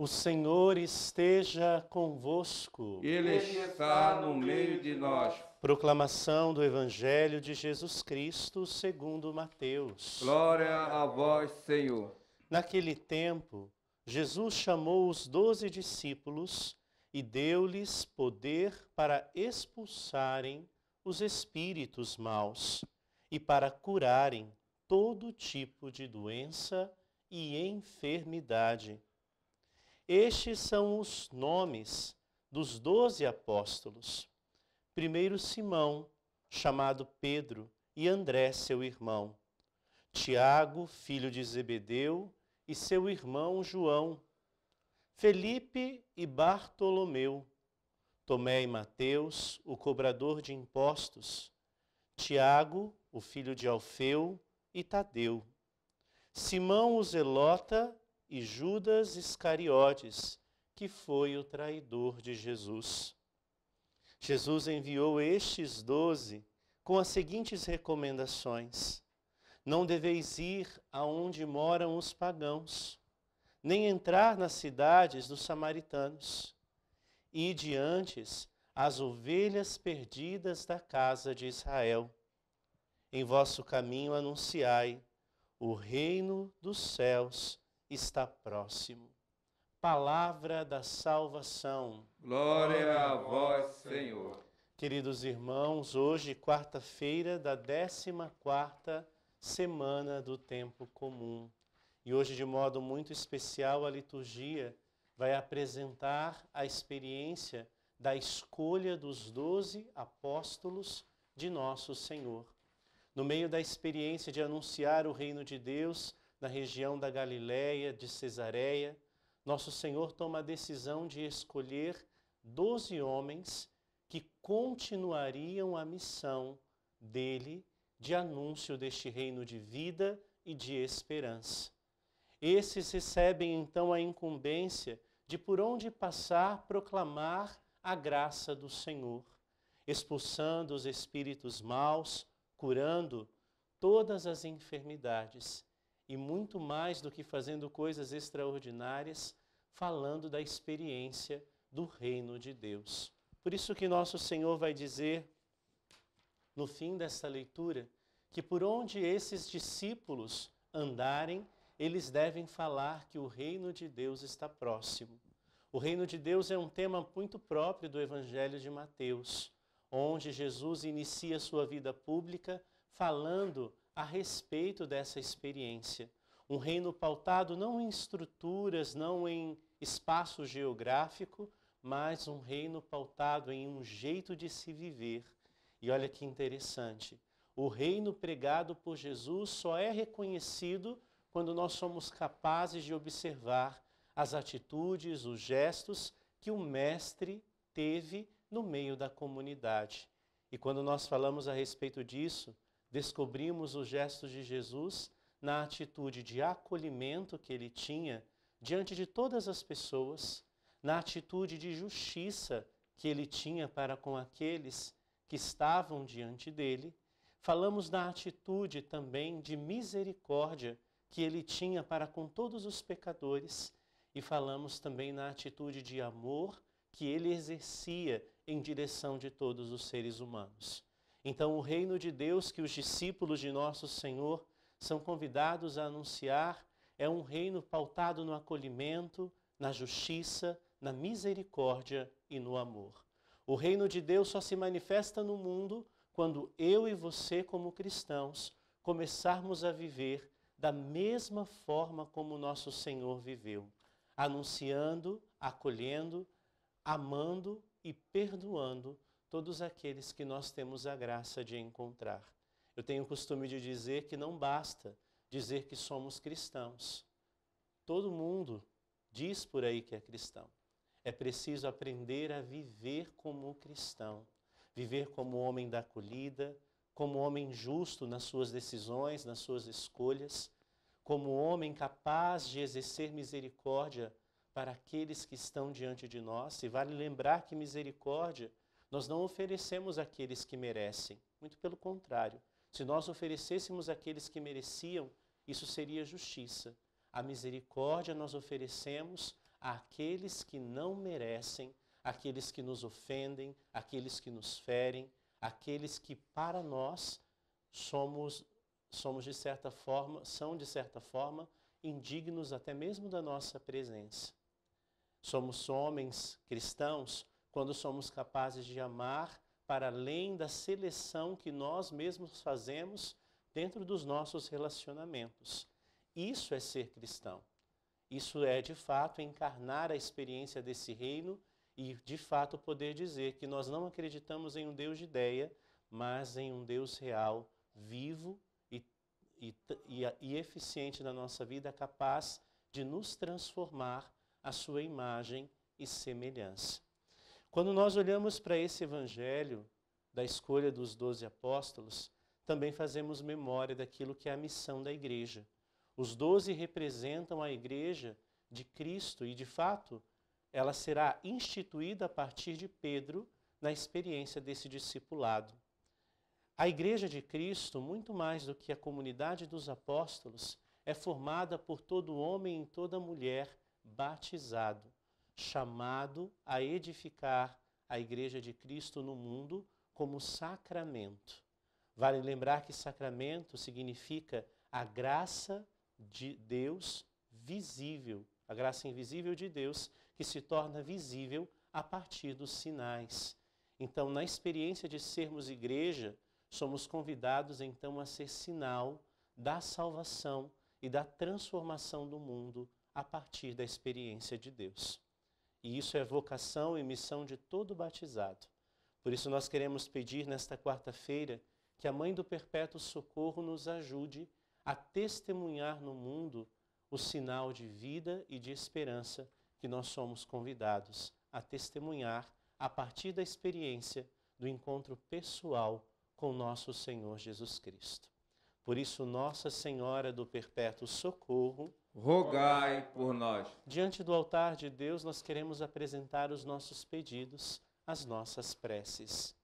O Senhor esteja convosco. Ele está no meio de nós. Proclamação do Evangelho de Jesus Cristo, segundo Mateus. Glória a vós, Senhor. Naquele tempo, Jesus chamou os doze discípulos e deu-lhes poder para expulsarem os espíritos maus e para curarem todo tipo de doença e enfermidade estes são os nomes dos doze apóstolos. Primeiro Simão, chamado Pedro, e André, seu irmão. Tiago, filho de Zebedeu, e seu irmão João. Felipe e Bartolomeu. Tomé e Mateus, o cobrador de impostos. Tiago, o filho de Alfeu, e Tadeu. Simão o Zelota e Judas Iscariotes, que foi o traidor de Jesus. Jesus enviou estes doze com as seguintes recomendações: Não deveis ir aonde moram os pagãos, nem entrar nas cidades dos samaritanos, e diante as ovelhas perdidas da casa de Israel. Em vosso caminho anunciai: o reino dos céus está próximo. Palavra da salvação. Glória a vós, Senhor. Queridos irmãos, hoje, quarta-feira da 14 semana do tempo comum. E hoje, de modo muito especial, a liturgia vai apresentar a experiência da escolha dos doze apóstolos de nosso Senhor. No meio da experiência de anunciar o reino de Deus, na região da Galiléia, de Cesareia, nosso Senhor toma a decisão de escolher doze homens que continuariam a missão dele de anúncio deste reino de vida e de esperança. Esses recebem então a incumbência de por onde passar proclamar a graça do Senhor, expulsando os espíritos maus, curando todas as enfermidades e muito mais do que fazendo coisas extraordinárias, falando da experiência do reino de Deus. Por isso que nosso Senhor vai dizer no fim desta leitura que por onde esses discípulos andarem, eles devem falar que o reino de Deus está próximo. O reino de Deus é um tema muito próprio do Evangelho de Mateus, onde Jesus inicia sua vida pública falando a respeito dessa experiência. Um reino pautado não em estruturas, não em espaço geográfico, mas um reino pautado em um jeito de se viver. E olha que interessante. O reino pregado por Jesus só é reconhecido quando nós somos capazes de observar as atitudes, os gestos que o Mestre teve no meio da comunidade. E quando nós falamos a respeito disso, descobrimos os gestos de Jesus na atitude de acolhimento que ele tinha diante de todas as pessoas, na atitude de justiça que ele tinha para com aqueles que estavam diante dele. Falamos da atitude também de misericórdia que ele tinha para com todos os pecadores e falamos também na atitude de amor que ele exercia em direção de todos os seres humanos. Então, o reino de Deus que os discípulos de nosso Senhor são convidados a anunciar é um reino pautado no acolhimento, na justiça, na misericórdia e no amor. O reino de Deus só se manifesta no mundo quando eu e você, como cristãos, começarmos a viver da mesma forma como nosso Senhor viveu, anunciando, acolhendo, amando e perdoando todos aqueles que nós temos a graça de encontrar. Eu tenho o costume de dizer que não basta dizer que somos cristãos. Todo mundo diz por aí que é cristão. É preciso aprender a viver como cristão, viver como homem da acolhida, como homem justo nas suas decisões, nas suas escolhas, como homem capaz de exercer misericórdia para aqueles que estão diante de nós. E vale lembrar que misericórdia nós não oferecemos aqueles que merecem, muito pelo contrário. Se nós oferecêssemos aqueles que mereciam, isso seria justiça. A misericórdia nós oferecemos àqueles que não merecem, àqueles que nos ofendem, àqueles que nos ferem, àqueles que para nós somos somos de certa forma, são de certa forma indignos até mesmo da nossa presença. Somos homens cristãos quando somos capazes de amar para além da seleção que nós mesmos fazemos dentro dos nossos relacionamentos. Isso é ser cristão. Isso é, de fato, encarnar a experiência desse reino e, de fato, poder dizer que nós não acreditamos em um Deus de ideia, mas em um Deus real, vivo e, e, e, e eficiente na nossa vida, capaz de nos transformar à sua imagem e semelhança. Quando nós olhamos para esse evangelho da escolha dos doze apóstolos, também fazemos memória daquilo que é a missão da igreja. Os doze representam a igreja de Cristo e, de fato, ela será instituída a partir de Pedro na experiência desse discipulado. A igreja de Cristo, muito mais do que a comunidade dos apóstolos, é formada por todo homem e toda mulher batizado chamado a edificar a Igreja de Cristo no mundo como sacramento. Vale lembrar que sacramento significa a graça de Deus visível, a graça invisível de Deus que se torna visível a partir dos sinais. Então, na experiência de sermos igreja, somos convidados então a ser sinal da salvação e da transformação do mundo a partir da experiência de Deus. E isso é vocação e missão de todo batizado. Por isso, nós queremos pedir nesta quarta-feira que a Mãe do Perpétuo Socorro nos ajude a testemunhar no mundo o sinal de vida e de esperança que nós somos convidados a testemunhar a partir da experiência do encontro pessoal com nosso Senhor Jesus Cristo. Por isso, Nossa Senhora do Perpétuo Socorro, rogai por nós. Diante do altar de Deus, nós queremos apresentar os nossos pedidos, as nossas preces.